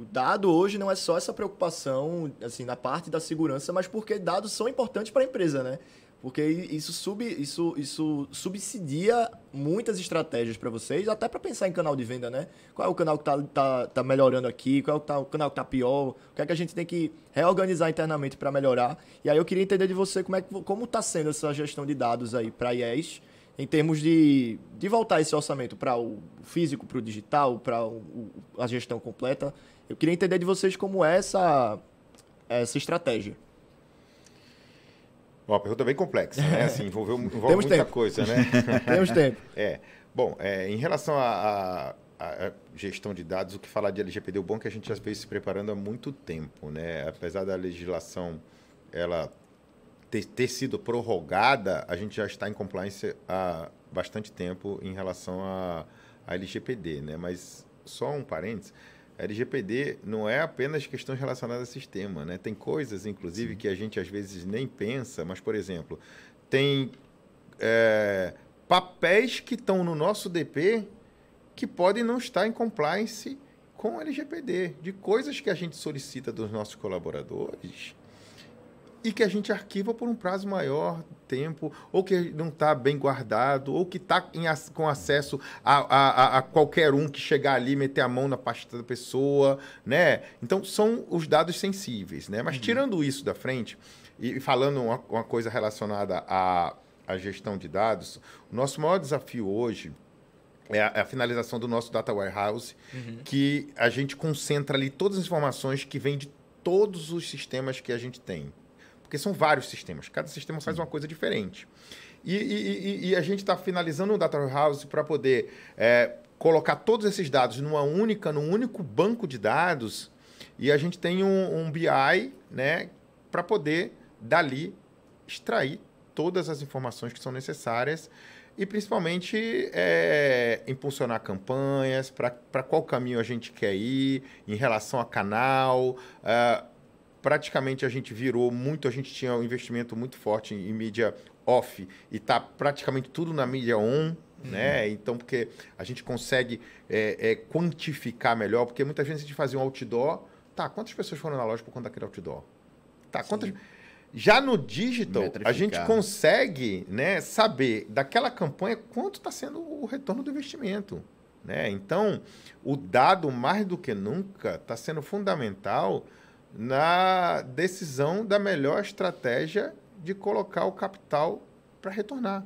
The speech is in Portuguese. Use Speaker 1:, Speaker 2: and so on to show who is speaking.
Speaker 1: O dado hoje não é só essa preocupação assim na parte da segurança, mas porque dados são importantes para a empresa, né? Porque isso, sub, isso, isso subsidia muitas estratégias para vocês, até para pensar em canal de venda, né? Qual é o canal que está tá, tá melhorando aqui? Qual é o, tá, o canal que está pior? O que é que a gente tem que reorganizar internamente para melhorar? E aí eu queria entender de você como é como está sendo essa gestão de dados aí para a IES em termos de, de voltar esse orçamento para o físico, para o digital, para a gestão completa. Eu queria entender de vocês como é essa, essa estratégia.
Speaker 2: Uma pergunta é bem complexa,
Speaker 1: né? Assim, envolveu, envolve muita tempo. coisa, né? Temos tempo. É.
Speaker 2: Bom, é, em relação à gestão de dados, o que falar de LGPD, o bom é que a gente já veio se preparando há muito tempo, né? Apesar da legislação ela ter, ter sido prorrogada, a gente já está em compliance há bastante tempo em relação à LGPD, né? Mas só um parênteses, a LGPD não é apenas questões relacionadas a sistema, né? Tem coisas, inclusive, Sim. que a gente às vezes nem pensa, mas, por exemplo, tem é, papéis que estão no nosso DP que podem não estar em compliance com LGPD, de coisas que a gente solicita dos nossos colaboradores e que a gente arquiva por um prazo maior tempo, ou que não está bem guardado, ou que está com acesso a, a, a, qualquer um que chegar ali meter a mão na pasta da pessoa, né? Então são os dados sensíveis, né? Mas uhum. tirando isso da frente e falando uma, uma coisa relacionada à, à gestão de dados, o nosso maior desafio hoje é a, é a, finalização do nosso data warehouse, uhum. que a gente concentra ali todas as informações que vêm de todos os sistemas que a gente tem porque são vários sistemas, cada sistema faz uma coisa diferente. E, e, e, e a gente está finalizando um data warehouse para poder é, colocar todos esses dados numa única, num único banco de dados, e a gente tem um, um BI né, para poder dali extrair todas as informações que são necessárias e principalmente é, impulsionar campanhas para qual caminho a gente quer ir em relação a canal. Uh, praticamente a gente virou muito, a gente tinha um investimento muito forte em, em mídia off e está praticamente tudo na mídia on, uhum. né? Então, porque a gente consegue é, é, quantificar melhor, porque muitas vezes a gente fazia um outdoor, tá, quantas pessoas foram na loja por conta daquele outdoor? Tá, quantas... Já no digital, a gente consegue né, saber daquela campanha quanto está sendo o retorno do investimento. Né? Então, o dado, mais do que nunca, está sendo fundamental na decisão da melhor estratégia de colocar o capital para retornar.